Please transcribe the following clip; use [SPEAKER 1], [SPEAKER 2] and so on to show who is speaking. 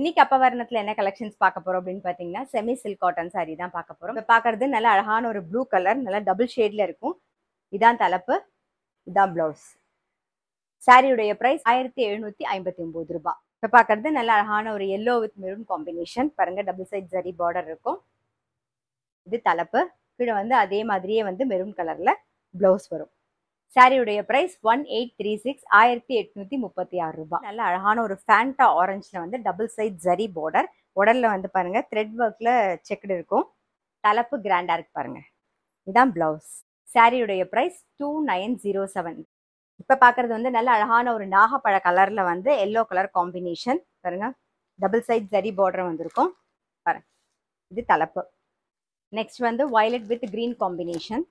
[SPEAKER 1] இன்னைக்கு வர்ணத்துல என்ன கலெக்ஷன்ஸ் பார்க்க போறோம் அப்படின்னு பாத்தீங்கன்னா செமி சில்க் காட்டன் சாரி தான் பார்க்க போறோம் இப்போ பாக்குறது நல்ல அழகான ஒரு ப்ளூ கலர் நல்லா டபுள் ஷேட்ல இருக்கும் இதான் தலைப்பு இதான் பிளவுஸ் சாரியுடைய பிரைஸ் ஆயிரத்தி எழுநூத்தி ஐம்பத்தி ஒன்பது ரூபாய் இப்ப பாக்குறது நல்ல அழகான ஒரு எல்லோ வித் மெரூன் காம்பினேஷன் பாருங்க டபுள் சைட் ஜரி பார்டர் இருக்கும் இது தலைப்பு கீழே வந்து அதே மாதிரியே வந்து மெரூன் கலர்ல பிளவுஸ் வரும் சாரியுடைய price one eight three six ஆயிரத்தி எட்நூற்றி முப்பத்தி ஆறு ரூபாய் நல்ல அழகான ஒரு ஃபேண்டா ஆரஞ்சில் வந்து டபுள் சைட் ஜரி பார்டர் உடல்ல வந்து பாருங்கள் த்ரெட் ஒர்க்கில் செக்குடு இருக்கும் தலப்பு கிராண்டா இருக்கு பாருங்கள் இதுதான் ப்ளவுஸ் சாரியுடைய price two nine zero seven இப்போ பாக்குறது வந்து நல்ல அழகான ஒரு நாகப்பழ கலரில் வந்து எல்லோ கலர் காம்பினேஷன் பாருங்கள் டபுள் சைட் ஜரி பார்டர் வந்திருக்கும் பாருங்க இது தலப்பு நெக்ஸ்ட் வந்து
[SPEAKER 2] வயலட் வித் க்ரீன் காம்பினேஷன்